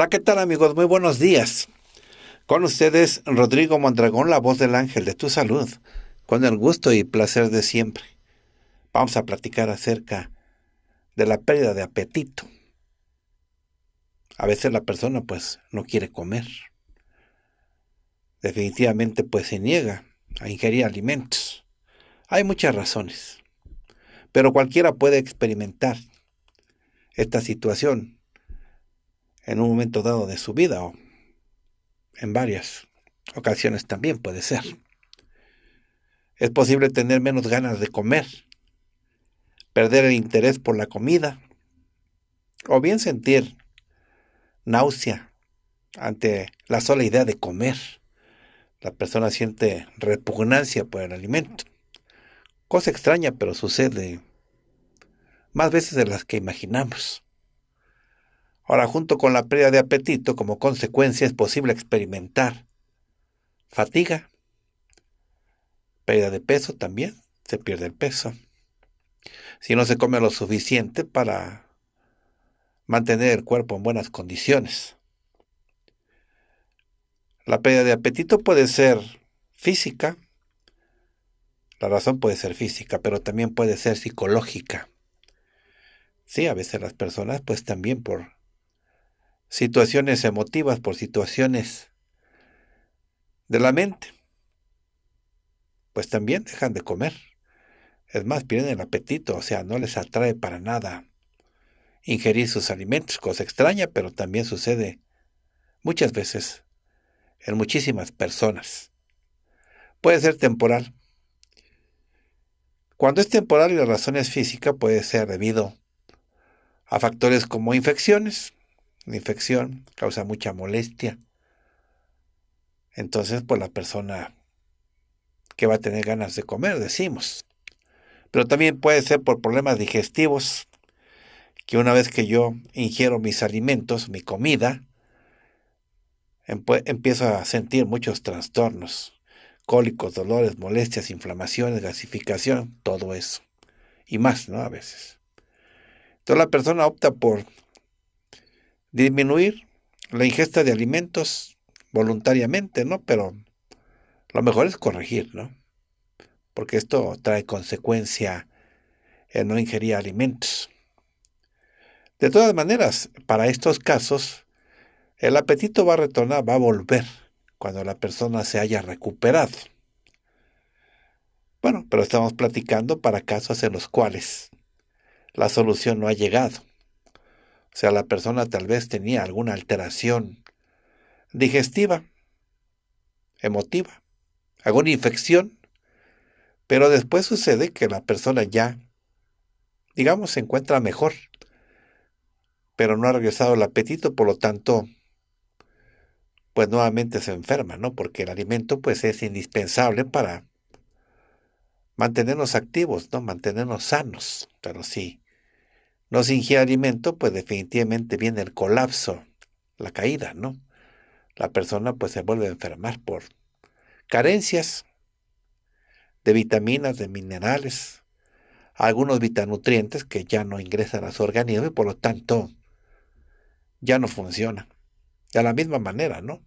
Hola, ¿qué tal amigos? Muy buenos días. Con ustedes Rodrigo Mondragón, la voz del ángel de tu salud, con el gusto y placer de siempre. Vamos a platicar acerca de la pérdida de apetito. A veces la persona pues no quiere comer. Definitivamente pues se niega a ingerir alimentos. Hay muchas razones, pero cualquiera puede experimentar esta situación en un momento dado de su vida o en varias ocasiones también puede ser. Es posible tener menos ganas de comer, perder el interés por la comida o bien sentir náusea ante la sola idea de comer. La persona siente repugnancia por el alimento. Cosa extraña, pero sucede más veces de las que imaginamos. Ahora, junto con la pérdida de apetito, como consecuencia es posible experimentar fatiga, pérdida de peso también, se pierde el peso. Si no se come lo suficiente para mantener el cuerpo en buenas condiciones. La pérdida de apetito puede ser física, la razón puede ser física, pero también puede ser psicológica. Sí, a veces las personas pues también por situaciones emotivas, por situaciones de la mente, pues también dejan de comer. Es más, pierden el apetito, o sea, no les atrae para nada ingerir sus alimentos, cosa extraña, pero también sucede muchas veces en muchísimas personas. Puede ser temporal. Cuando es temporal y la razón es física, puede ser debido a factores como infecciones, infección causa mucha molestia. Entonces, pues la persona que va a tener ganas de comer, decimos. Pero también puede ser por problemas digestivos, que una vez que yo ingiero mis alimentos, mi comida, empiezo a sentir muchos trastornos, cólicos, dolores, molestias, inflamaciones, gasificación, todo eso. Y más, ¿no? A veces. Entonces la persona opta por disminuir la ingesta de alimentos voluntariamente, ¿no? Pero lo mejor es corregir, ¿no? Porque esto trae consecuencia en no ingerir alimentos. De todas maneras, para estos casos, el apetito va a retornar, va a volver cuando la persona se haya recuperado. Bueno, pero estamos platicando para casos en los cuales la solución no ha llegado. O sea, la persona tal vez tenía alguna alteración digestiva, emotiva, alguna infección, pero después sucede que la persona ya, digamos, se encuentra mejor, pero no ha regresado el apetito, por lo tanto, pues nuevamente se enferma, ¿no? Porque el alimento pues es indispensable para mantenernos activos, ¿no? Mantenernos sanos, pero sí no se ingiere alimento, pues definitivamente viene el colapso, la caída, ¿no? La persona pues se vuelve a enfermar por carencias de vitaminas, de minerales, algunos vitanutrientes que ya no ingresan a su organismo y por lo tanto ya no funciona. De la misma manera, ¿no?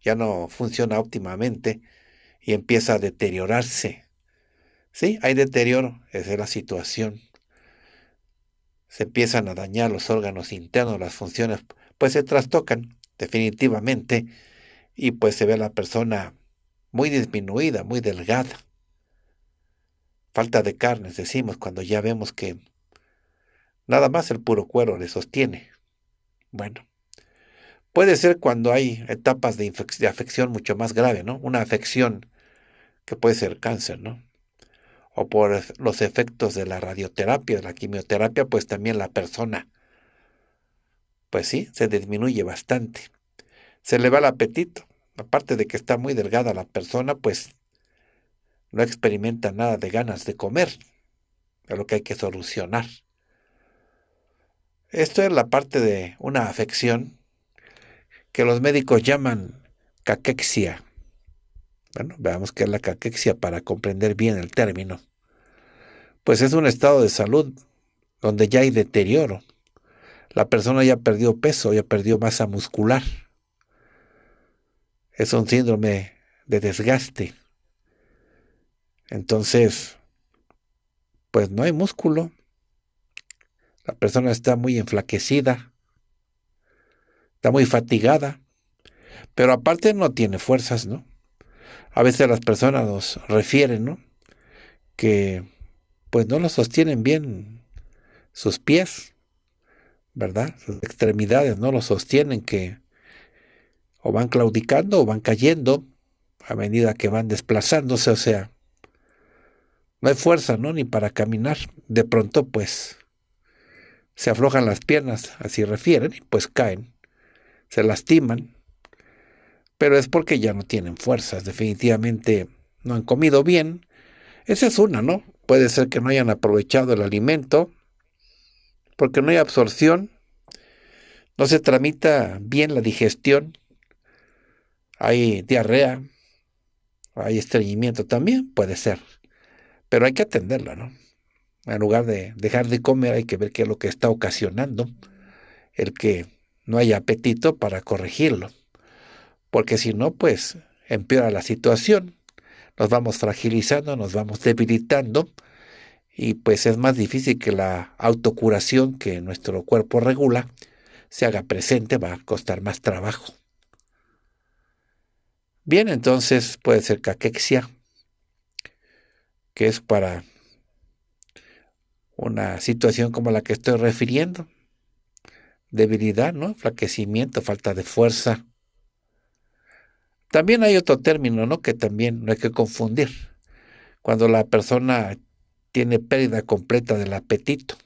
Ya no funciona óptimamente y empieza a deteriorarse. Sí, hay deterioro, esa es la situación se empiezan a dañar los órganos internos, las funciones, pues se trastocan definitivamente y pues se ve la persona muy disminuida, muy delgada. Falta de carnes, decimos, cuando ya vemos que nada más el puro cuero le sostiene. Bueno, puede ser cuando hay etapas de, de afección mucho más grave, ¿no? Una afección que puede ser cáncer, ¿no? o por los efectos de la radioterapia, de la quimioterapia, pues también la persona, pues sí, se disminuye bastante. Se le va el apetito. Aparte de que está muy delgada la persona, pues no experimenta nada de ganas de comer. Es lo que hay que solucionar. Esto es la parte de una afección que los médicos llaman caquexia bueno, veamos qué es la caquexia para comprender bien el término. Pues es un estado de salud donde ya hay deterioro. La persona ya perdió peso, ya perdió masa muscular. Es un síndrome de desgaste. Entonces, pues no hay músculo. La persona está muy enflaquecida, está muy fatigada, pero aparte no tiene fuerzas, ¿no? a veces las personas nos refieren, Que pues no lo sostienen bien sus pies, ¿verdad? Sus extremidades no los sostienen que o van claudicando o van cayendo a medida que van desplazándose, o sea, no hay fuerza, ¿no? Ni para caminar. De pronto, pues, se aflojan las piernas, así refieren, y pues caen, se lastiman, pero es porque ya no tienen fuerzas, definitivamente no han comido bien. Esa es una, ¿no? Puede ser que no hayan aprovechado el alimento, porque no hay absorción, no se tramita bien la digestión, hay diarrea, hay estreñimiento también, puede ser, pero hay que atenderla, ¿no? En lugar de dejar de comer hay que ver qué es lo que está ocasionando el que no haya apetito para corregirlo porque si no, pues empeora la situación, nos vamos fragilizando, nos vamos debilitando y pues es más difícil que la autocuración que nuestro cuerpo regula se haga presente, va a costar más trabajo. Bien, entonces puede ser caquexia, que es para una situación como la que estoy refiriendo. Debilidad, ¿no? Flaquecimiento, falta de fuerza, también hay otro término, ¿no? Que también no hay que confundir. Cuando la persona tiene pérdida completa del apetito,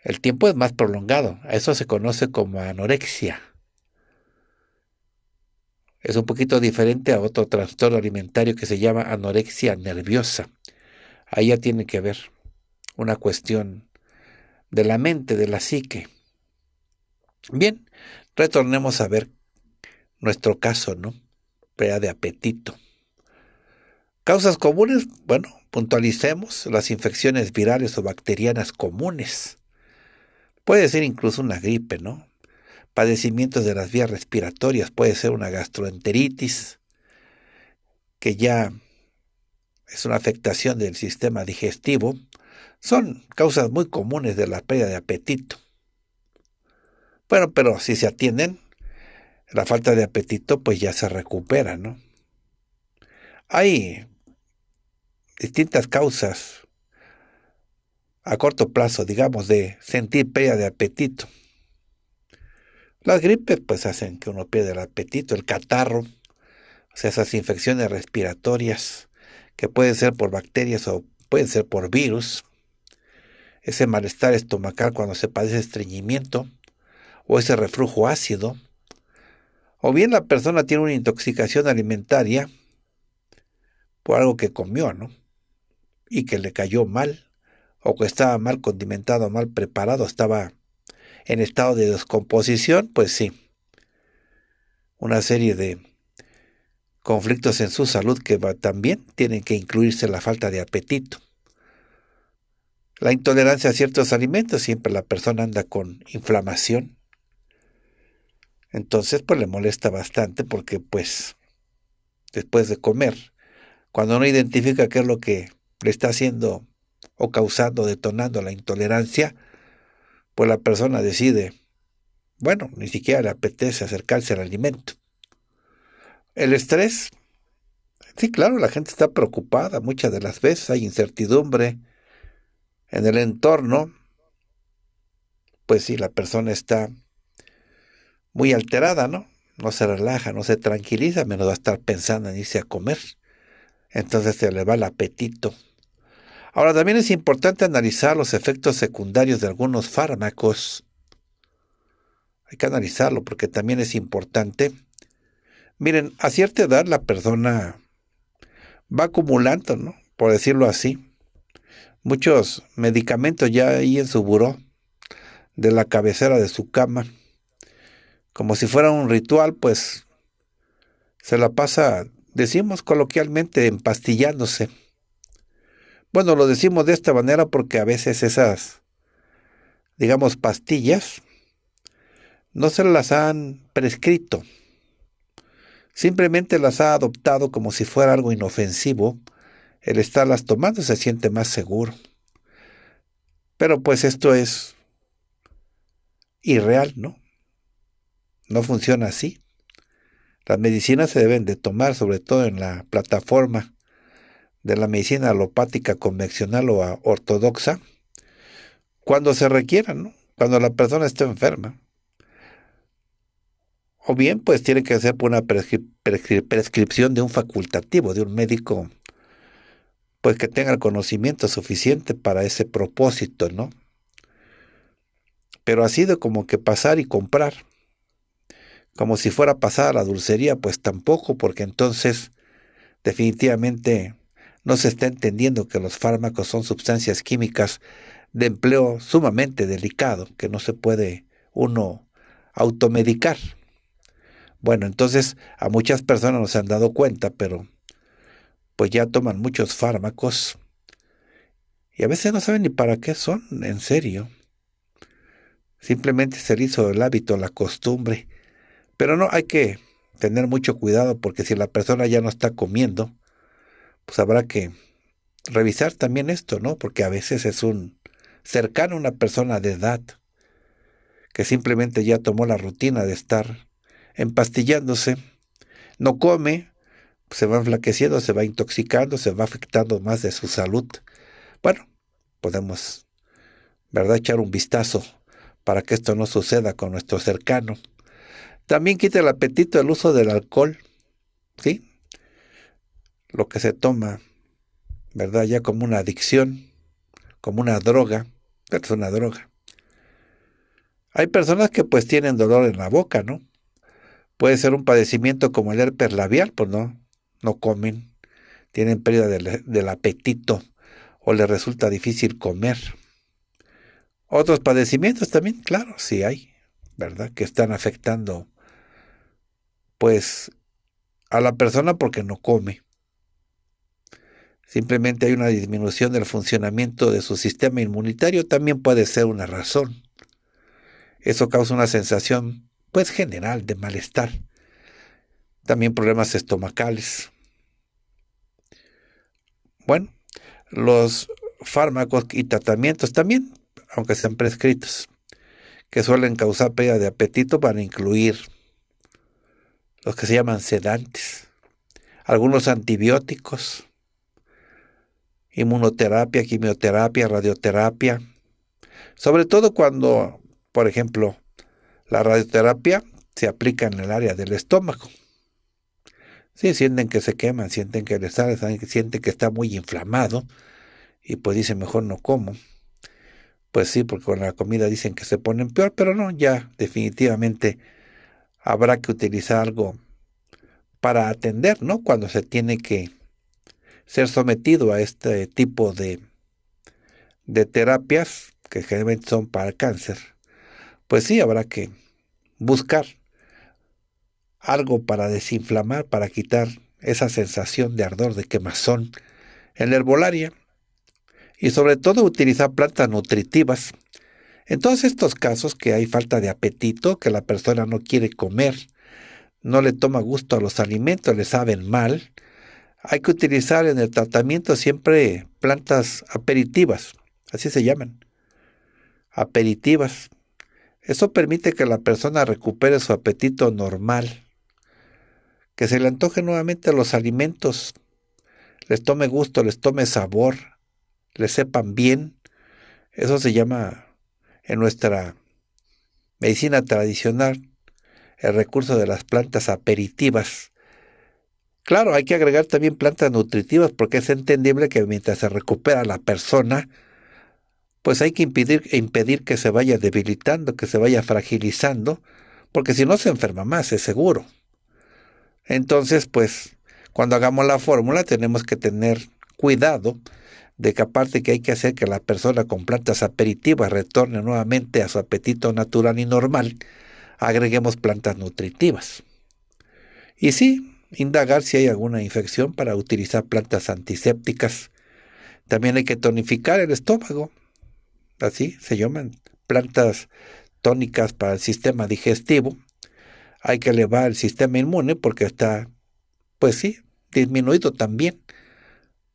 el tiempo es más prolongado. Eso se conoce como anorexia. Es un poquito diferente a otro trastorno alimentario que se llama anorexia nerviosa. Ahí ya tiene que ver una cuestión de la mente, de la psique. Bien, retornemos a ver nuestro caso, ¿no? Pérdida de apetito. Causas comunes, bueno, puntualicemos las infecciones virales o bacterianas comunes. Puede ser incluso una gripe, ¿no? Padecimientos de las vías respiratorias, puede ser una gastroenteritis, que ya es una afectación del sistema digestivo. Son causas muy comunes de la pérdida de apetito. Bueno, pero si se atienden, la falta de apetito pues ya se recupera, ¿no? Hay distintas causas a corto plazo, digamos, de sentir pérdida de apetito. Las gripes pues hacen que uno pierda el apetito, el catarro, o sea, esas infecciones respiratorias que pueden ser por bacterias o pueden ser por virus, ese malestar estomacal cuando se padece estreñimiento o ese reflujo ácido, o bien la persona tiene una intoxicación alimentaria por algo que comió, ¿no? Y que le cayó mal, o que estaba mal condimentado, mal preparado, estaba en estado de descomposición, pues sí. Una serie de conflictos en su salud que también tienen que incluirse la falta de apetito. La intolerancia a ciertos alimentos, siempre la persona anda con inflamación, entonces, pues le molesta bastante porque, pues, después de comer, cuando no identifica qué es lo que le está haciendo o causando, detonando la intolerancia, pues la persona decide, bueno, ni siquiera le apetece acercarse al alimento. El estrés, sí, claro, la gente está preocupada muchas de las veces, hay incertidumbre en el entorno, pues sí, la persona está muy alterada, ¿no? No se relaja, no se tranquiliza, menos va a estar pensando en irse a comer. Entonces se le va el apetito. Ahora también es importante analizar los efectos secundarios de algunos fármacos. Hay que analizarlo porque también es importante. Miren, a cierta edad la persona va acumulando, ¿no? Por decirlo así, muchos medicamentos ya ahí en su buró, de la cabecera de su cama como si fuera un ritual, pues se la pasa, decimos coloquialmente, empastillándose. Bueno, lo decimos de esta manera porque a veces esas, digamos, pastillas, no se las han prescrito. Simplemente las ha adoptado como si fuera algo inofensivo. El estarlas tomando se siente más seguro. Pero pues esto es irreal, ¿no? No funciona así. Las medicinas se deben de tomar sobre todo en la plataforma de la medicina alopática convencional o ortodoxa cuando se requiera, cuando la persona esté enferma. O bien, pues tiene que ser por una prescripción de un facultativo, de un médico, pues que tenga el conocimiento suficiente para ese propósito, ¿no? Pero ha sido como que pasar y comprar como si fuera pasada la dulcería, pues tampoco, porque entonces definitivamente no se está entendiendo que los fármacos son sustancias químicas de empleo sumamente delicado, que no se puede uno automedicar. Bueno, entonces a muchas personas no se han dado cuenta, pero pues ya toman muchos fármacos y a veces no saben ni para qué son, en serio. Simplemente se le hizo el hábito, la costumbre, pero no, hay que tener mucho cuidado porque si la persona ya no está comiendo, pues habrá que revisar también esto, ¿no? Porque a veces es un cercano una persona de edad que simplemente ya tomó la rutina de estar empastillándose, no come, se va enflaqueciendo, se va intoxicando, se va afectando más de su salud. Bueno, podemos, ¿verdad?, echar un vistazo para que esto no suceda con nuestro cercano. También quita el apetito el uso del alcohol, ¿sí? Lo que se toma, ¿verdad? Ya como una adicción, como una droga, pero es una droga. Hay personas que pues tienen dolor en la boca, ¿no? Puede ser un padecimiento como el herpes labial, pues no, no comen, tienen pérdida del, apetito o les resulta difícil comer. Otros padecimientos también, claro, sí hay, ¿verdad? Que están afectando pues a la persona porque no come. Simplemente hay una disminución del funcionamiento de su sistema inmunitario, también puede ser una razón. Eso causa una sensación, pues general, de malestar. También problemas estomacales. Bueno, los fármacos y tratamientos también, aunque sean prescritos, que suelen causar pérdida de apetito para incluir los que se llaman sedantes, algunos antibióticos, inmunoterapia, quimioterapia, radioterapia, sobre todo cuando, por ejemplo, la radioterapia se aplica en el área del estómago. Sí, sienten que se queman, sienten que les sale, sienten que está muy inflamado y pues dicen mejor no como. Pues sí, porque con la comida dicen que se ponen peor, pero no, ya definitivamente habrá que utilizar algo para atender, ¿no? Cuando se tiene que ser sometido a este tipo de, de terapias, que generalmente son para cáncer, pues sí, habrá que buscar algo para desinflamar, para quitar esa sensación de ardor, de quemazón en la herbolaria. Y sobre todo utilizar plantas nutritivas en todos estos casos que hay falta de apetito, que la persona no quiere comer, no le toma gusto a los alimentos, le saben mal, hay que utilizar en el tratamiento siempre plantas aperitivas, así se llaman, aperitivas. Eso permite que la persona recupere su apetito normal, que se le antoje nuevamente los alimentos, les tome gusto, les tome sabor, les sepan bien. Eso se llama en nuestra medicina tradicional, el recurso de las plantas aperitivas. Claro, hay que agregar también plantas nutritivas porque es entendible que mientras se recupera la persona, pues hay que impedir, impedir que se vaya debilitando, que se vaya fragilizando, porque si no se enferma más, es seguro. Entonces, pues, cuando hagamos la fórmula tenemos que tener cuidado de que aparte que hay que hacer que la persona con plantas aperitivas retorne nuevamente a su apetito natural y normal, agreguemos plantas nutritivas. Y sí, indagar si hay alguna infección para utilizar plantas antisépticas. También hay que tonificar el estómago. Así se llaman plantas tónicas para el sistema digestivo. Hay que elevar el sistema inmune porque está, pues sí, disminuido también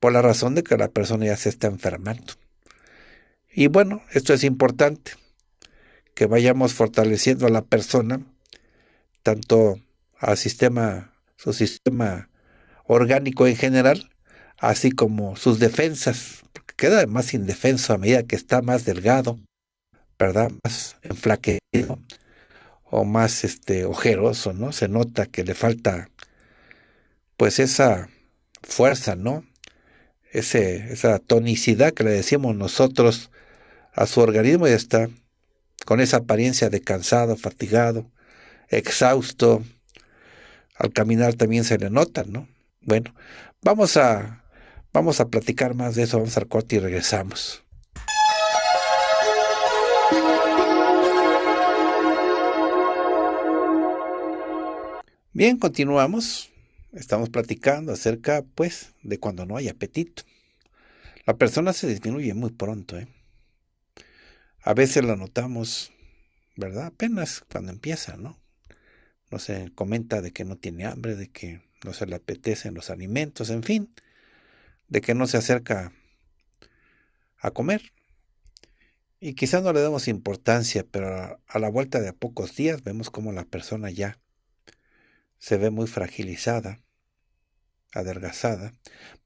por la razón de que la persona ya se está enfermando. Y bueno, esto es importante, que vayamos fortaleciendo a la persona, tanto al sistema, su sistema orgánico en general, así como sus defensas, porque queda más indefenso a medida que está más delgado, ¿verdad? Más enflaquecido o más este ojeroso, ¿no? Se nota que le falta pues esa fuerza, ¿no? esa tonicidad que le decíamos nosotros a su organismo y está con esa apariencia de cansado, fatigado, exhausto. Al caminar también se le nota, ¿no? Bueno, vamos a, vamos a platicar más de eso, vamos al corte y regresamos. Bien, continuamos estamos platicando acerca, pues, de cuando no hay apetito. La persona se disminuye muy pronto, ¿eh? A veces la notamos, ¿verdad? Apenas cuando empieza, ¿no? No se comenta de que no tiene hambre, de que no se le apetecen los alimentos, en fin, de que no se acerca a comer. Y quizás no le damos importancia, pero a la vuelta de pocos días vemos como la persona ya se ve muy fragilizada, adelgazada.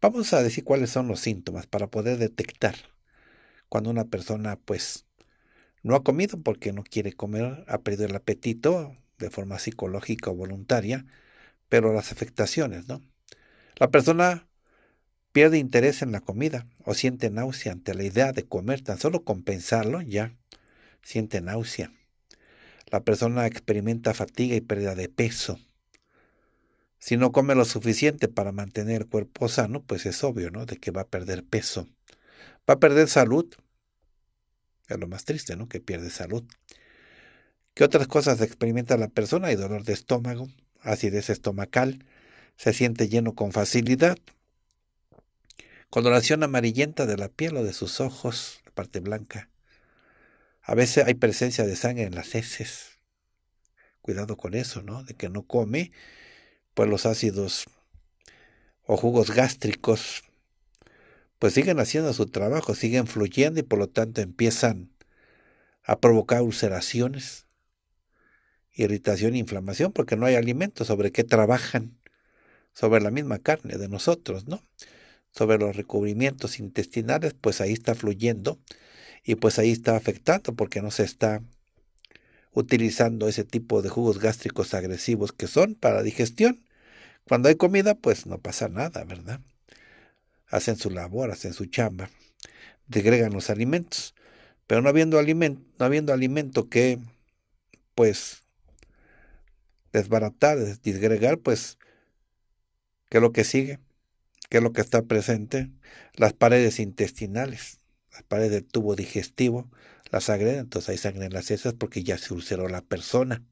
Vamos a decir cuáles son los síntomas para poder detectar cuando una persona pues no ha comido porque no quiere comer, ha perdido el apetito de forma psicológica o voluntaria, pero las afectaciones, ¿no? La persona pierde interés en la comida o siente náusea ante la idea de comer, tan solo compensarlo ya siente náusea. La persona experimenta fatiga y pérdida de peso. Si no come lo suficiente para mantener el cuerpo sano, pues es obvio, ¿no? De que va a perder peso. Va a perder salud. Es lo más triste, ¿no? Que pierde salud. ¿Qué otras cosas experimenta la persona? Hay dolor de estómago, acidez estomacal, se siente lleno con facilidad, coloración amarillenta de la piel o de sus ojos, la parte blanca. A veces hay presencia de sangre en las heces. Cuidado con eso, ¿no? De que no come pues los ácidos o jugos gástricos, pues siguen haciendo su trabajo, siguen fluyendo y por lo tanto empiezan a provocar ulceraciones, irritación e inflamación, porque no hay alimentos sobre qué trabajan, sobre la misma carne de nosotros, ¿no? Sobre los recubrimientos intestinales, pues ahí está fluyendo y pues ahí está afectando porque no se está utilizando ese tipo de jugos gástricos agresivos que son para digestión cuando hay comida, pues no pasa nada, ¿verdad? Hacen su labor, hacen su chamba, degregan los alimentos. Pero no habiendo, alimento, no habiendo alimento que, pues, desbaratar, disgregar, pues, ¿qué es lo que sigue? ¿Qué es lo que está presente? Las paredes intestinales, las paredes del tubo digestivo, la sangre, entonces hay sangre en las heces porque ya se ulceró la persona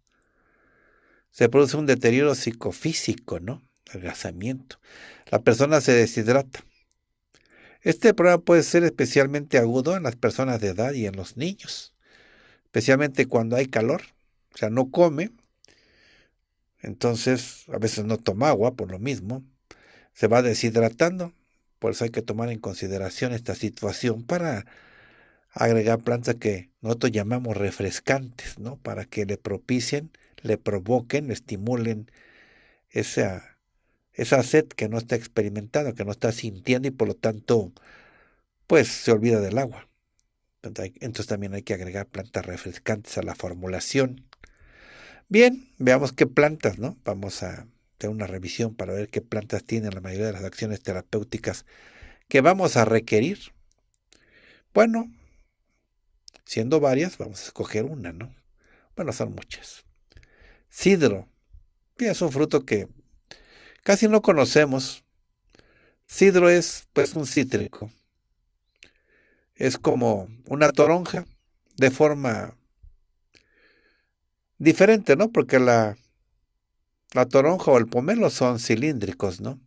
se produce un deterioro psicofísico, ¿no? Agasamiento. La persona se deshidrata. Este problema puede ser especialmente agudo en las personas de edad y en los niños, especialmente cuando hay calor, o sea, no come, entonces a veces no toma agua por lo mismo, se va deshidratando, por eso hay que tomar en consideración esta situación para agregar plantas que nosotros llamamos refrescantes, ¿no? Para que le propicien le provoquen, estimulen esa, esa sed que no está experimentando, que no está sintiendo y por lo tanto, pues se olvida del agua. Entonces también hay que agregar plantas refrescantes a la formulación. Bien, veamos qué plantas, ¿no? Vamos a hacer una revisión para ver qué plantas tienen la mayoría de las acciones terapéuticas que vamos a requerir. Bueno, siendo varias, vamos a escoger una, ¿no? Bueno, son muchas. Cidro, es un fruto que casi no conocemos. Cidro es pues un cítrico. Es como una toronja de forma diferente, ¿no? Porque la, la toronja o el pomelo son cilíndricos, ¿no?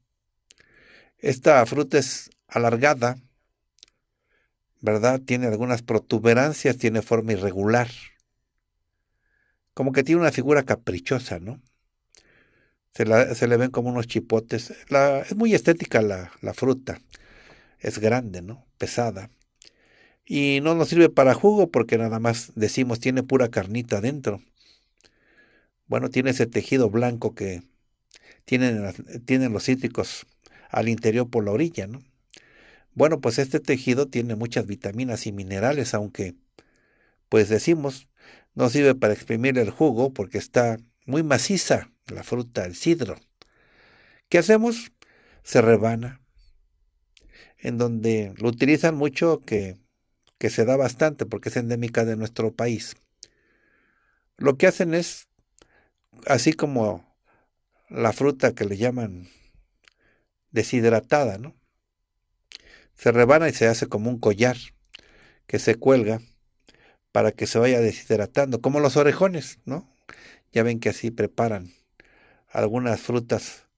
Esta fruta es alargada, ¿verdad? Tiene algunas protuberancias, tiene forma irregular como que tiene una figura caprichosa, ¿no? Se, le ven como unos chipotes. La, es muy estética la, fruta. Es grande, ¿no? Pesada. Y no nos sirve para jugo porque nada más decimos tiene pura carnita dentro. Bueno, tiene ese tejido blanco que tienen, tienen los cítricos al interior por la orilla, ¿no? Bueno, pues este tejido tiene muchas vitaminas y minerales, aunque, pues decimos, no sirve para exprimir el jugo porque está muy maciza la fruta, el sidro. ¿Qué hacemos? Se rebana. En donde lo utilizan mucho que, que se da bastante porque es endémica de nuestro país. Lo que hacen es, así como la fruta que le llaman deshidratada, ¿no? Se rebana y se hace como un collar que se cuelga para que se vaya deshidratando, como los orejones, ¿no? Ya ven que así preparan algunas frutas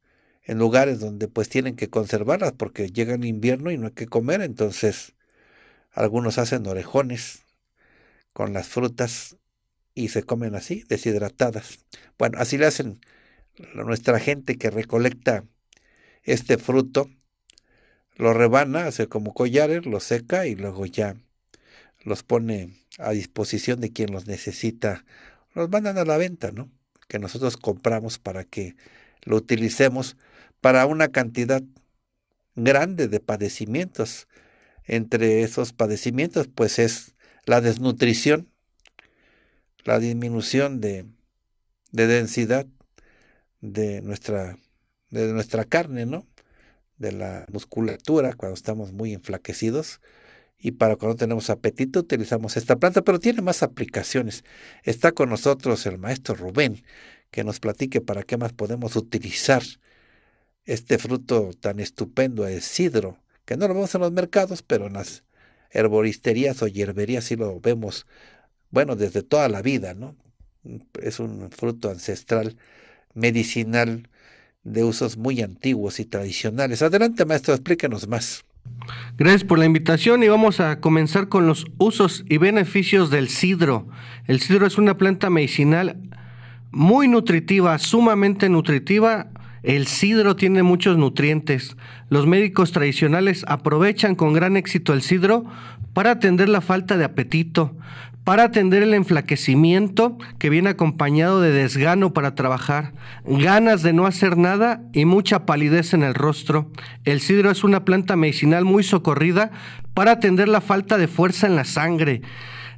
en lugares donde pues tienen que conservarlas porque llega el invierno y no hay que comer, entonces algunos hacen orejones con las frutas y se comen así, deshidratadas. Bueno, así le hacen nuestra gente que recolecta este fruto, lo rebana, hace como collares, lo seca y luego ya los pone a disposición de quien los necesita, los mandan a la venta, ¿no? Que nosotros compramos para que lo utilicemos para una cantidad grande de padecimientos. Entre esos padecimientos, pues es la desnutrición, la disminución de, densidad de nuestra, de nuestra carne, ¿no? De la musculatura, cuando estamos muy enflaquecidos, y para cuando tenemos apetito utilizamos esta planta, pero tiene más aplicaciones. Está con nosotros el maestro Rubén, que nos platique para qué más podemos utilizar este fruto tan estupendo, el sidro, que no lo vemos en los mercados, pero en las herboristerías o hierberías sí lo vemos, bueno, desde toda la vida, ¿no? Es un fruto ancestral, medicinal, de usos muy antiguos y tradicionales. Adelante, maestro, explíquenos más. Gracias por la invitación y vamos a comenzar con los usos y beneficios del sidro. El sidro es una planta medicinal muy nutritiva, sumamente nutritiva. El sidro tiene muchos nutrientes. Los médicos tradicionales aprovechan con gran éxito el sidro para atender la falta de apetito, para atender el enflaquecimiento que viene acompañado de desgano para trabajar, ganas de no hacer nada y mucha palidez en el rostro. El sidro es una planta medicinal muy socorrida para atender la falta de fuerza en la sangre.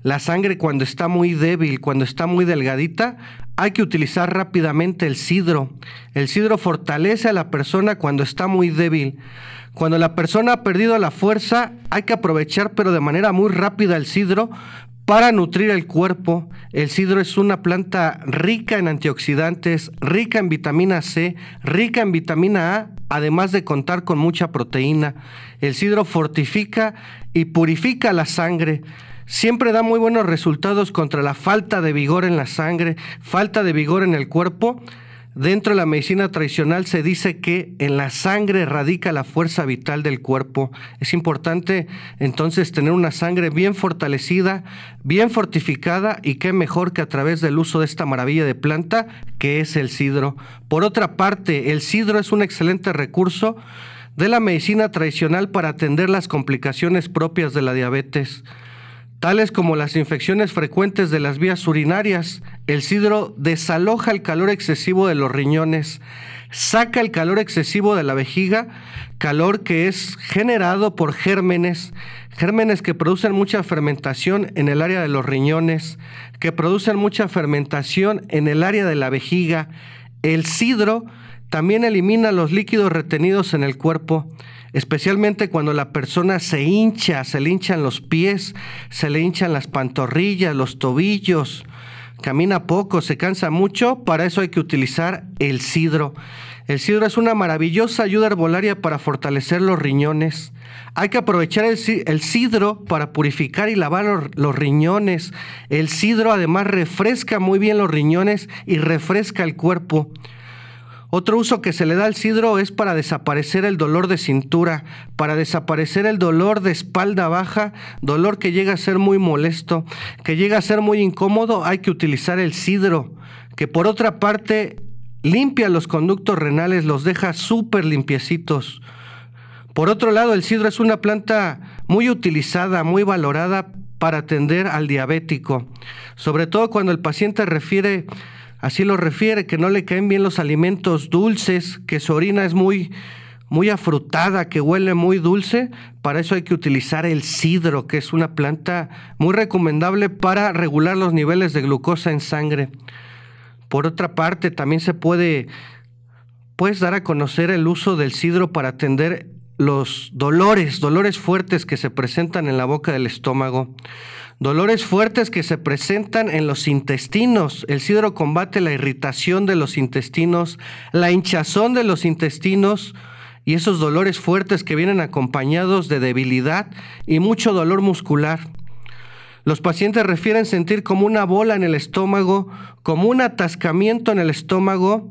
La sangre cuando está muy débil, cuando está muy delgadita, hay que utilizar rápidamente el sidro. El sidro fortalece a la persona cuando está muy débil. Cuando la persona ha perdido la fuerza, hay que aprovechar pero de manera muy rápida el sidro para nutrir el cuerpo, el cidro es una planta rica en antioxidantes, rica en vitamina C, rica en vitamina A, además de contar con mucha proteína. El cidro fortifica y purifica la sangre. Siempre da muy buenos resultados contra la falta de vigor en la sangre, falta de vigor en el cuerpo Dentro de la medicina tradicional se dice que en la sangre radica la fuerza vital del cuerpo. Es importante entonces tener una sangre bien fortalecida, bien fortificada y qué mejor que a través del uso de esta maravilla de planta que es el sidro. Por otra parte, el sidro es un excelente recurso de la medicina tradicional para atender las complicaciones propias de la diabetes tales como las infecciones frecuentes de las vías urinarias. El sidro desaloja el calor excesivo de los riñones, saca el calor excesivo de la vejiga, calor que es generado por gérmenes, gérmenes que producen mucha fermentación en el área de los riñones, que producen mucha fermentación en el área de la vejiga. El sidro también elimina los líquidos retenidos en el cuerpo especialmente cuando la persona se hincha, se le hinchan los pies, se le hinchan las pantorrillas, los tobillos, camina poco, se cansa mucho, para eso hay que utilizar el sidro. El sidro es una maravillosa ayuda herbolaria para fortalecer los riñones. Hay que aprovechar el, sidro para purificar y lavar los riñones. El sidro además refresca muy bien los riñones y refresca el cuerpo. Otro uso que se le da al sidro es para desaparecer el dolor de cintura, para desaparecer el dolor de espalda baja, dolor que llega a ser muy molesto, que llega a ser muy incómodo, hay que utilizar el sidro, que por otra parte limpia los conductos renales, los deja súper limpiecitos. Por otro lado, el sidro es una planta muy utilizada, muy valorada para atender al diabético, sobre todo cuando el paciente refiere Así lo refiere, que no le caen bien los alimentos dulces, que su orina es muy, muy afrutada, que huele muy dulce. Para eso hay que utilizar el sidro, que es una planta muy recomendable para regular los niveles de glucosa en sangre. Por otra parte, también se puede pues, dar a conocer el uso del sidro para atender los dolores, dolores fuertes que se presentan en la boca del estómago dolores fuertes que se presentan en los intestinos. El sidro combate la irritación de los intestinos, la hinchazón de los intestinos y esos dolores fuertes que vienen acompañados de debilidad y mucho dolor muscular. Los pacientes refieren sentir como una bola en el estómago, como un atascamiento en el estómago,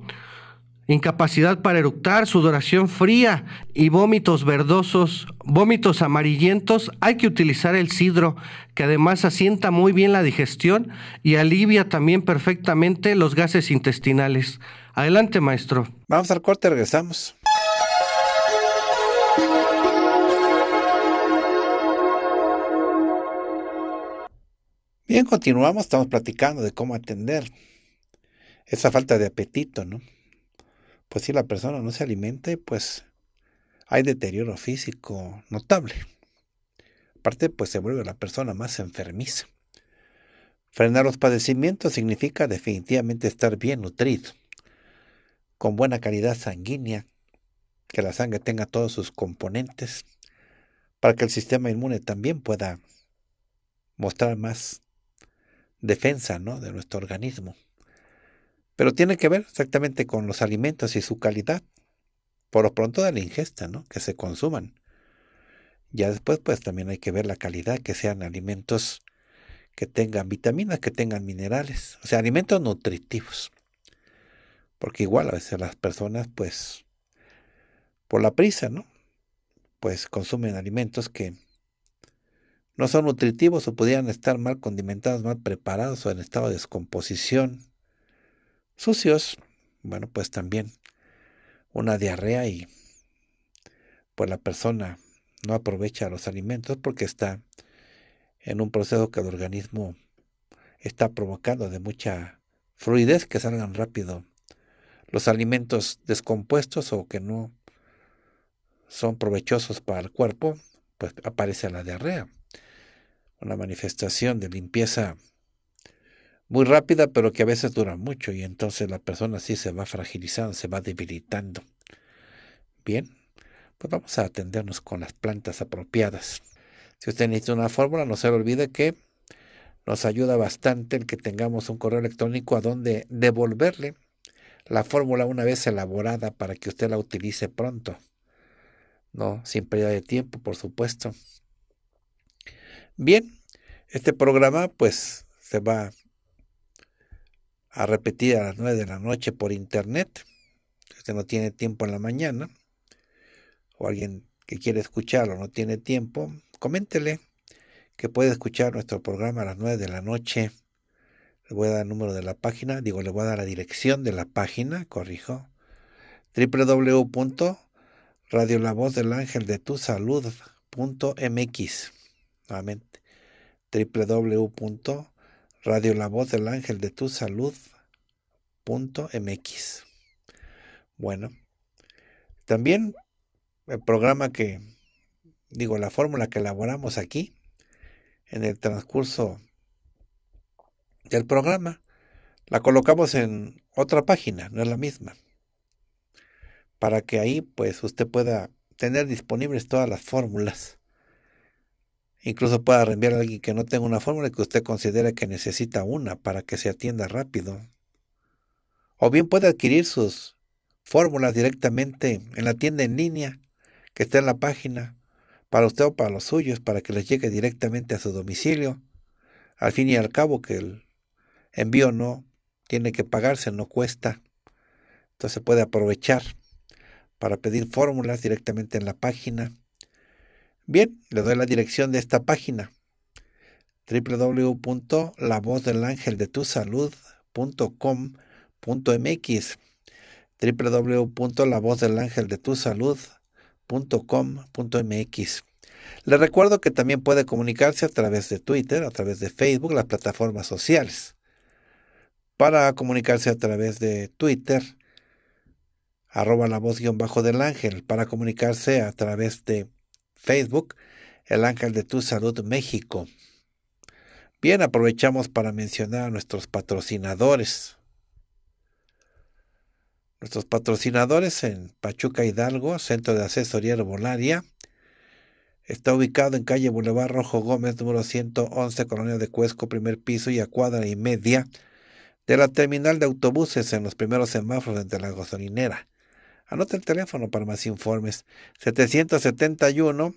incapacidad para eructar, sudoración fría y vómitos verdosos, vómitos amarillentos, hay que utilizar el sidro, que además asienta muy bien la digestión y alivia también perfectamente los gases intestinales. Adelante, maestro. Vamos al corte, regresamos. Bien, continuamos, estamos platicando de cómo atender esa falta de apetito, ¿no? pues si la persona no se alimente, pues hay deterioro físico notable. Aparte, pues se vuelve la persona más enfermiza. Frenar los padecimientos significa definitivamente estar bien nutrido, con buena calidad sanguínea, que la sangre tenga todos sus componentes, para que el sistema inmune también pueda mostrar más defensa ¿no? de nuestro organismo. Pero tiene que ver exactamente con los alimentos y su calidad. Por lo pronto de la ingesta, ¿no? Que se consuman. Ya después, pues también hay que ver la calidad, que sean alimentos que tengan vitaminas, que tengan minerales, o sea, alimentos nutritivos. Porque igual a veces las personas, pues, por la prisa, ¿no? Pues consumen alimentos que no son nutritivos o pudieran estar mal condimentados, mal preparados o en estado de descomposición sucios, bueno, pues también una diarrea y pues la persona no aprovecha los alimentos porque está en un proceso que el organismo está provocando de mucha fluidez que salgan rápido los alimentos descompuestos o que no son provechosos para el cuerpo, pues aparece la diarrea, una manifestación de limpieza muy rápida, pero que a veces dura mucho y entonces la persona sí se va fragilizando, se va debilitando. Bien, pues vamos a atendernos con las plantas apropiadas. Si usted necesita una fórmula, no se le olvide que nos ayuda bastante el que tengamos un correo electrónico a donde devolverle la fórmula una vez elaborada para que usted la utilice pronto. No, sin pérdida de tiempo, por supuesto. Bien, este programa pues se va a repetir a las 9 de la noche por internet. Si usted no tiene tiempo en la mañana, o alguien que quiere escucharlo no tiene tiempo, coméntele que puede escuchar nuestro programa a las 9 de la noche. Le voy a dar el número de la página, digo, le voy a dar la dirección de la página, corrijo, www.radiolavozdelangeldetusalud.mx Nuevamente, www Radio La Voz del Ángel de Tu Salud. MX. Bueno, también el programa que, digo, la fórmula que elaboramos aquí en el transcurso del programa, la colocamos en otra página, no es la misma, para que ahí pues usted pueda tener disponibles todas las fórmulas Incluso pueda reenviar a alguien que no tenga una fórmula y que usted considere que necesita una para que se atienda rápido. O bien puede adquirir sus fórmulas directamente en la tienda en línea que está en la página para usted o para los suyos para que les llegue directamente a su domicilio. Al fin y al cabo que el envío no tiene que pagarse, no cuesta. Entonces puede aprovechar para pedir fórmulas directamente en la página Bien, le doy la dirección de esta página www.lavozdelangeldetusalud.com.mx www.lavozdelangeldetusalud.com.mx Le recuerdo que también puede comunicarse a través de Twitter, a través de Facebook, las plataformas sociales. Para comunicarse a través de Twitter, arroba la voz guión bajo del ángel. Para comunicarse a través de Facebook, El Ángel de Tu Salud México. Bien, aprovechamos para mencionar a nuestros patrocinadores. Nuestros patrocinadores en Pachuca Hidalgo, Centro de Asesoría Herbolaria. Está ubicado en calle Boulevard Rojo Gómez, número 111, Colonia de Cuesco, primer piso y a cuadra y media de la terminal de autobuses en los primeros semáforos de la gasolinera. Anota el teléfono para más informes. 771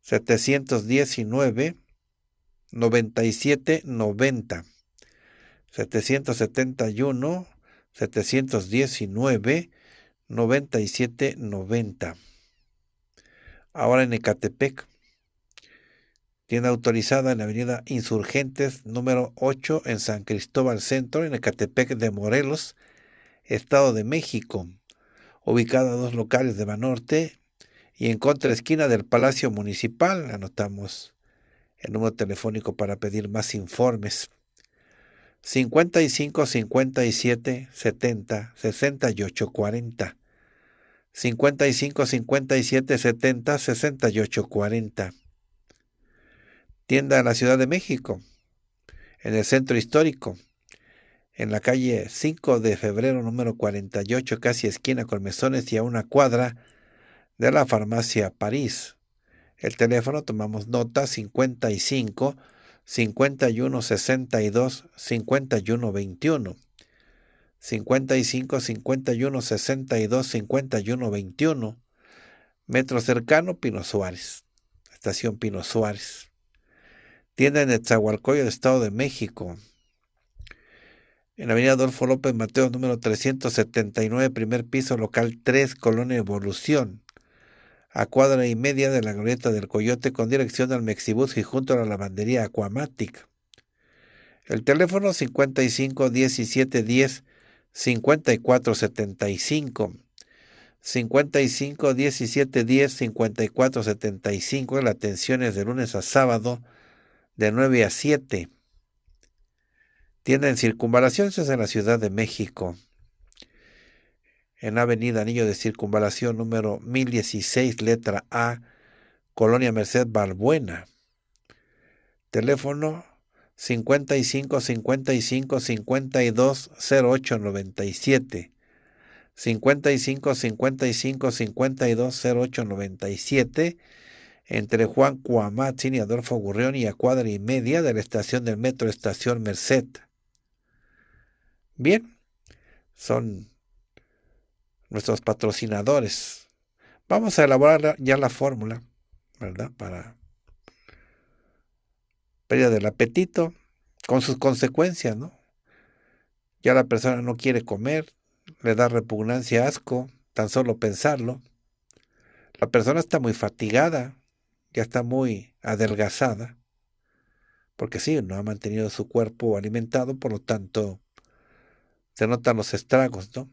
719 9790. 771 719 9790. Ahora en Ecatepec. Tienda autorizada en la avenida Insurgentes número 8 en San Cristóbal Centro, en Ecatepec de Morelos, Estado de México ubicada a dos locales de Banorte y en contra esquina del Palacio Municipal. Anotamos el número telefónico para pedir más informes. 55 57 70 68 40. 55 57 70 68 40. Tienda de la Ciudad de México, en el centro histórico, en la calle 5 de febrero número 48, casi esquina con mesones y a una cuadra de la farmacia París. El teléfono tomamos nota 55 51 62 51 21. 55 51 62 51 21. Metro cercano Pino Suárez. Estación Pino Suárez. Tienda en Etzahualcoyo, Estado de México en la avenida Adolfo López Mateo, número 379, primer piso, local 3, Colonia Evolución, a cuadra y media de la glorieta del Coyote con dirección al Mexibus y junto a la lavandería Aquamatic. El teléfono 55 17 10 54 75. 55 17 10 54 75. La atención es de lunes a sábado de 9 a 7 eso circunvalaciones en la Ciudad de México. En Avenida Anillo de Circunvalación número 1016, letra A, Colonia Merced Balbuena. Teléfono 55 55 52 08 97. 55 55 52 08 97 entre Juan Cuamatzin y Adolfo Gurrión y a cuadra y media de la estación del metro Estación Merced. Bien, son nuestros patrocinadores. Vamos a elaborar ya la fórmula, ¿verdad? Para pérdida del apetito, con sus consecuencias, ¿no? Ya la persona no quiere comer, le da repugnancia, asco, tan solo pensarlo. La persona está muy fatigada, ya está muy adelgazada, porque sí, no ha mantenido su cuerpo alimentado, por lo tanto, se notan los estragos, ¿no?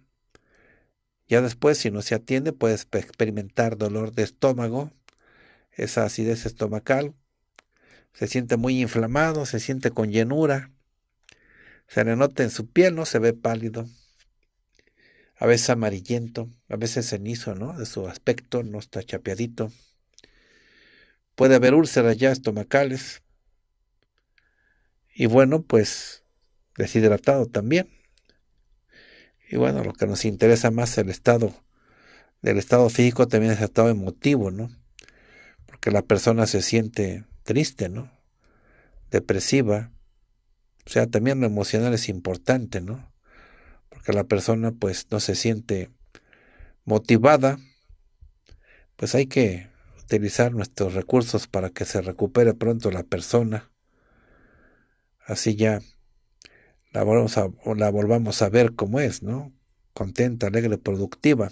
Ya después, si no se atiende, puedes experimentar dolor de estómago, esa acidez estomacal, se siente muy inflamado, se siente con llenura, se le nota en su piel, ¿no? Se ve pálido, a veces amarillento, a veces cenizo, ¿no? De su aspecto, no está chapeadito. Puede haber úlceras ya estomacales. Y bueno, pues deshidratado también. Y bueno, lo que nos interesa más el estado, del estado físico también es el estado emotivo, ¿no? Porque la persona se siente triste, ¿no? Depresiva. O sea, también lo emocional es importante, ¿no? Porque la persona pues no se siente motivada, pues hay que utilizar nuestros recursos para que se recupere pronto la persona. Así ya la, volvamos a, la volvamos a ver cómo es, ¿no? Contenta, alegre, productiva.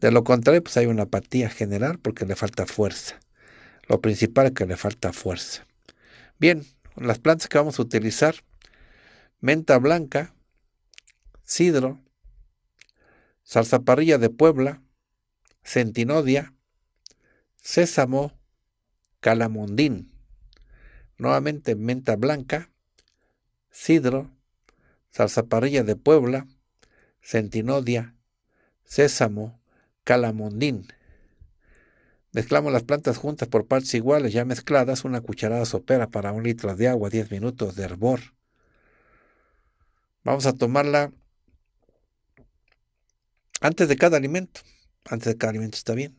De lo contrario, pues hay una apatía general porque le falta fuerza. Lo principal es que le falta fuerza. Bien, las plantas que vamos a utilizar, menta blanca, sidro, parrilla de Puebla, centinodia, sésamo, calamondín. Nuevamente menta blanca, sidro, Salsa parrilla de Puebla, Centinodia, Sésamo, Calamondín. Mezclamos las plantas juntas por partes iguales, ya mezcladas, una cucharada sopera para un litro de agua, 10 minutos de hervor. Vamos a tomarla antes de cada alimento. Antes de cada alimento está bien.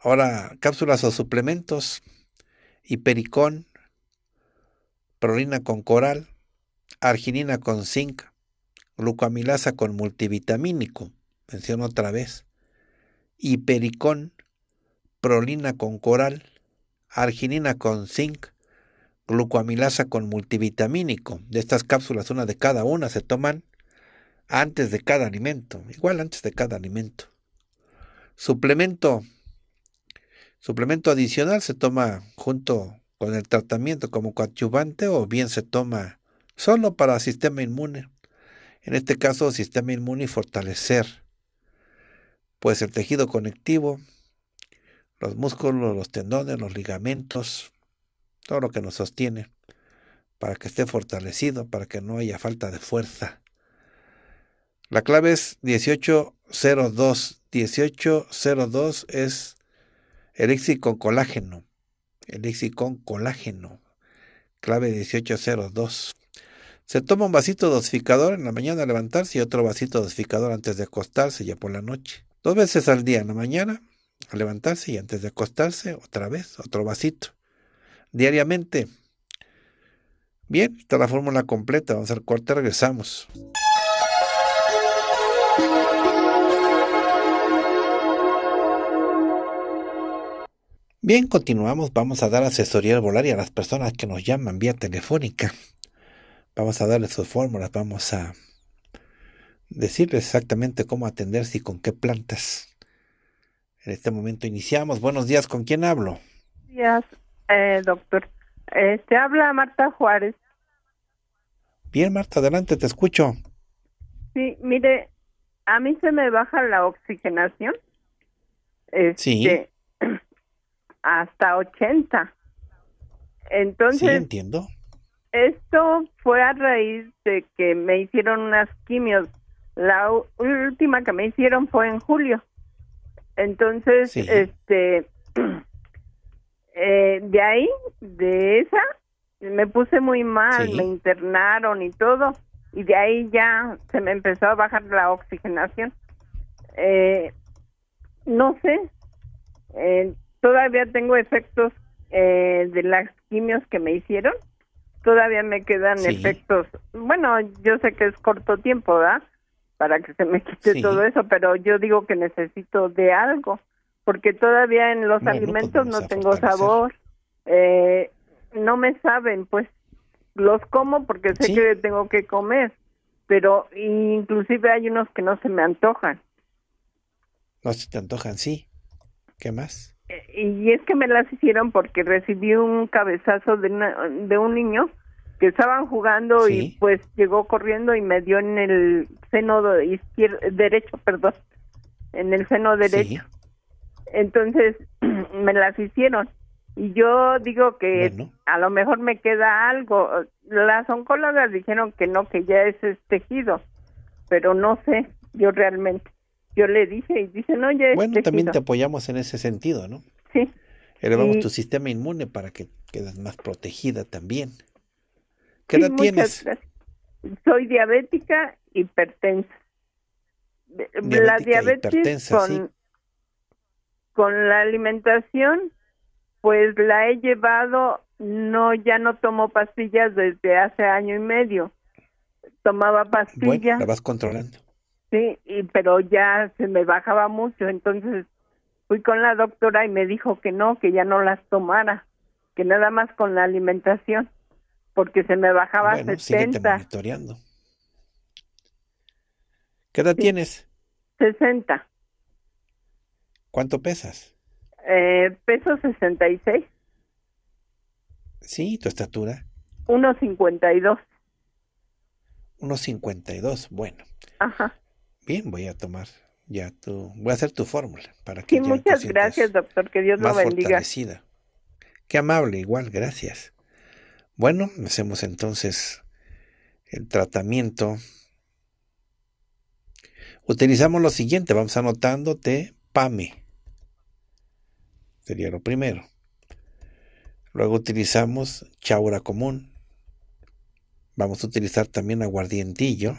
Ahora, cápsulas o suplementos, hipericón, prolina con coral, arginina con zinc, glucamilasa con multivitamínico, menciono otra vez, hipericón, prolina con coral, arginina con zinc, glucoamilasa con multivitamínico. De estas cápsulas, una de cada una se toman antes de cada alimento, igual antes de cada alimento. Suplemento suplemento adicional se toma junto con el tratamiento como coadyuvante o bien se toma solo para sistema inmune. En este caso, sistema inmune y fortalecer, pues el tejido conectivo, los músculos, los tendones, los ligamentos, todo lo que nos sostiene, para que esté fortalecido, para que no haya falta de fuerza. La clave es 1802. 1802 es elixir con colágeno. Elixir con colágeno. Clave 1802. Se toma un vasito dosificador en la mañana al levantarse y otro vasito dosificador antes de acostarse ya por la noche. Dos veces al día, en la mañana a levantarse y antes de acostarse, otra vez, otro vasito. Diariamente. Bien, está la fórmula completa. Vamos al corte, regresamos. Bien, continuamos. Vamos a dar asesoría al volar y a las personas que nos llaman vía telefónica. Vamos a darles sus fórmulas, vamos a decirles exactamente cómo atenderse y con qué plantas. En este momento iniciamos. Buenos días, ¿con quién hablo? Buenos días, eh, doctor. Se eh, habla Marta Juárez. Bien, Marta, adelante, te escucho. Sí, mire, a mí se me baja la oxigenación. sí. Este, hasta 80. Entonces. Sí, entiendo. Esto fue a raíz de que me hicieron unas quimios. La última que me hicieron fue en julio. Entonces, este, eh, de ahí, de esa, me puse muy mal, me internaron y todo, y de ahí ya se me empezó a bajar la oxigenación. Eh, no sé, eh, todavía tengo efectos de las quimios que me hicieron, todavía me quedan efectos. Bueno, yo sé que es corto tiempo, ¿verdad? Para que se me quite todo eso, pero yo digo que necesito de algo, porque todavía en los pues alimentos no tengo sabor, eh, no me saben, pues los como porque sé que tengo que comer, pero inclusive hay unos que no se me antojan. No se te antojan, sí. ¿Qué más? y es que me las hicieron porque recibí un cabezazo de, un niño que estaban jugando y pues llegó corriendo y me dio en el seno izquierdo, derecho, perdón, en el seno derecho. Entonces me las hicieron y yo digo que a lo mejor me queda algo. Las oncólogas dijeron que no, que ya es tejido, pero no sé, yo realmente yo le dije y dice no, ya Bueno, también te apoyamos en ese sentido, ¿no? Sí. Elevamos tu sistema inmune para que quedes más protegida también. ¿Qué tienes? Soy diabética hipertensa. la e diabetes con, con la alimentación, pues la he llevado, no, ya no tomo pastillas desde hace año y medio. Tomaba pastillas. la vas controlando Sí, pero ya se me bajaba mucho, entonces fui con la doctora y me dijo que no, que ya no las tomara, que nada más con la alimentación, porque se me bajaba bueno, 70. monitoreando. ¿Qué edad tienes? 60. ¿Cuánto pesas? Eh, peso 66. Sí, ¿tu estatura? 1,52. 1,52, bueno. Ajá. Bien, voy a tomar ya tu, voy a hacer tu fórmula para que. muchas gracias, doctor, que Dios lo bendiga. Fortalecida. Qué amable, igual, gracias. Bueno, hacemos entonces el tratamiento. Utilizamos lo siguiente, vamos anotando PAME. Sería lo primero. Luego utilizamos chaura común. Vamos a utilizar también aguardientillo.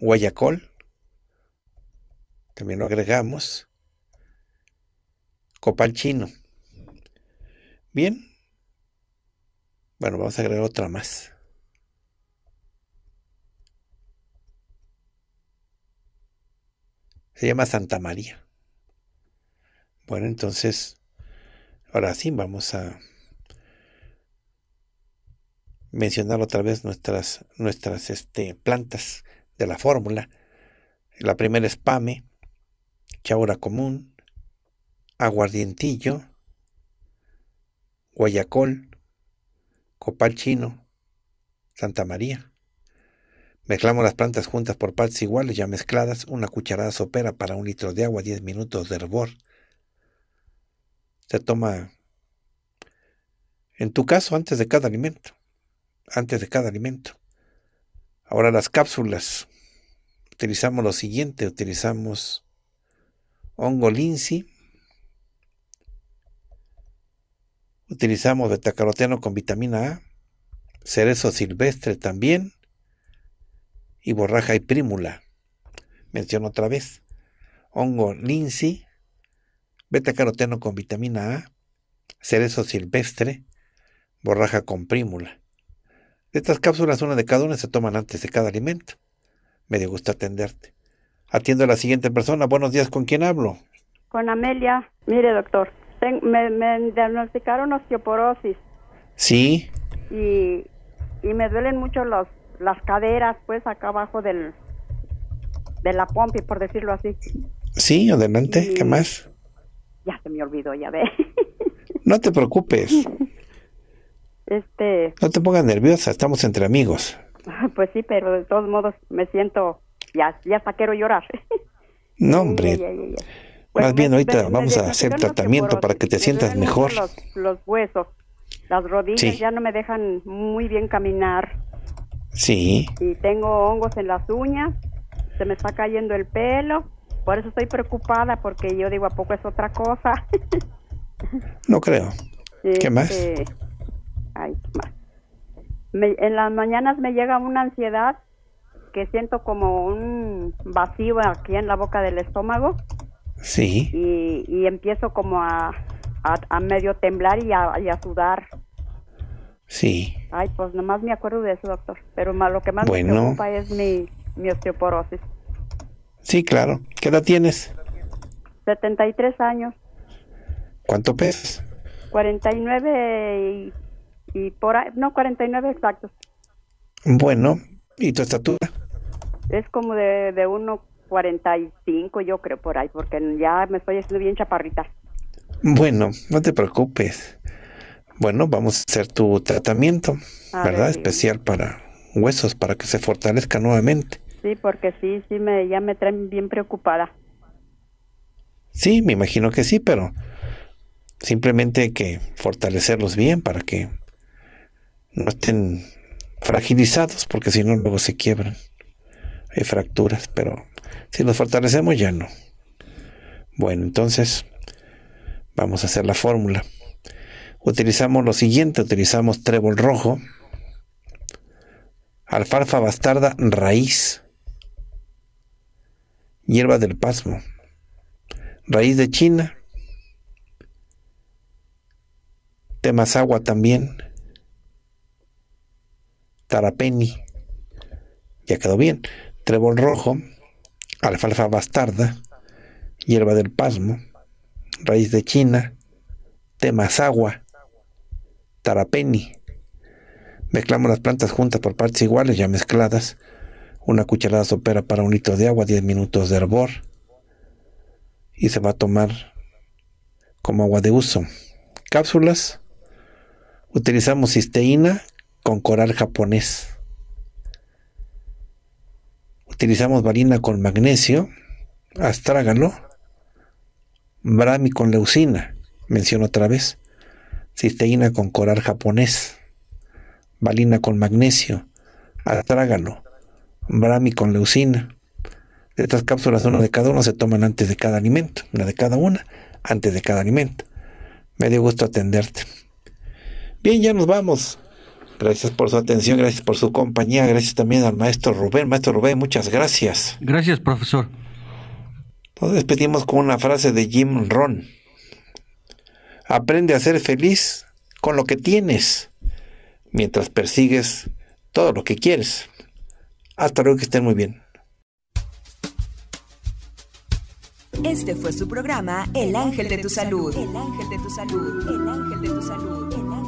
Guayacol, también lo agregamos, copal chino. Bien, bueno, vamos a agregar otra más. Se llama Santa María. Bueno, entonces, ahora sí, vamos a mencionar otra vez nuestras, nuestras este, plantas de la fórmula. La primera es Pame, Chaura Común, Aguardientillo, Guayacol, Copal Chino, Santa María. Mezclamos las plantas juntas por partes iguales, ya mezcladas, una cucharada sopera para un litro de agua, 10 minutos de hervor. Se toma, en tu caso, antes de cada alimento. Antes de cada alimento. Ahora las cápsulas. Utilizamos lo siguiente, utilizamos hongo linsi, utilizamos betacaroteno con vitamina A, cerezo silvestre también y borraja y prímula. Menciono otra vez, hongo linsi, betacaroteno con vitamina A, cerezo silvestre, borraja con prímula. Estas cápsulas, una de cada una, se toman antes de cada alimento. Me dio atenderte. Atiendo a la siguiente persona. Buenos días, ¿con quién hablo? Con Amelia. Mire, doctor, me, diagnosticaron osteoporosis. Sí. Y, me duelen mucho los, las caderas, pues, acá abajo del, de la pompe, por decirlo así. Sí, adelante, ¿qué más? Ya se me olvidó, ya ve. No te preocupes. Este... No te pongas nerviosa, estamos entre amigos. Pues sí, pero de todos modos me siento, ya, ya hasta quiero llorar. No, hombre. Más bien ahorita vamos a hacer tratamiento para que te sientas mejor. Los, huesos, las rodillas ya no me dejan muy bien caminar. Sí. Y tengo hongos en las uñas, se me está cayendo el pelo, por eso estoy preocupada porque yo digo, ¿a poco es otra cosa? no creo. Este, ¿Qué más? Ay, más. en las mañanas me llega una ansiedad que siento como un vacío aquí en la boca del estómago. Sí. Y, empiezo como a, medio temblar y a, sudar. Sí. Ay, pues nomás me acuerdo de eso, doctor. Pero lo que más me preocupa es mi, mi osteoporosis. Sí, claro. ¿Qué edad tienes? 73 años. ¿Cuánto pesas? 49 y y por ahí, no 49 exactos. Bueno, ¿y tu estatura? Es como de, de 1.45 yo creo por ahí, porque ya me estoy haciendo bien chaparrita. Bueno, no te preocupes. Bueno, vamos a hacer tu tratamiento, ¿verdad? Especial para huesos, para que se fortalezca nuevamente. Sí, porque sí, sí, me, ya me traen bien preocupada. Sí, me imagino que sí, pero simplemente hay que fortalecerlos bien para que no estén fragilizados, porque si no, luego se quiebran. Hay fracturas, pero si los fortalecemos ya no. Bueno, entonces vamos a hacer la fórmula. Utilizamos lo siguiente, utilizamos trébol rojo, alfalfa bastarda raíz, hierba del pasmo, raíz de China, agua también, Tarapeni, ya quedó bien, trébol rojo, alfalfa bastarda, hierba del pasmo, raíz de China, agua, tarapeni. Mezclamos las plantas juntas por partes iguales, ya mezcladas. Una cucharada sopera para un litro de agua, 10 minutos de hervor. Y se va a tomar como agua de uso. Cápsulas. Utilizamos cisteína, con coral japonés. Utilizamos valina con magnesio, astrágalo, brami con leucina, menciono otra vez, cisteína con coral japonés, valina con magnesio, astrágalo, brami con leucina. Estas cápsulas, una de cada una, se toman antes de cada alimento, una de cada una, antes de cada alimento. Me dio gusto atenderte. Bien, ya nos vamos. Gracias por su atención, gracias por su compañía, gracias también al maestro Rubén. Maestro Rubén, muchas gracias. Gracias, profesor. Nos despedimos con una frase de Jim Ron. Aprende a ser feliz con lo que tienes mientras persigues todo lo que quieres. Hasta luego, que estén muy bien. Este fue su programa El Ángel de tu Salud. El Ángel de tu Salud. El Ángel de tu Salud. El ángel de tu salud.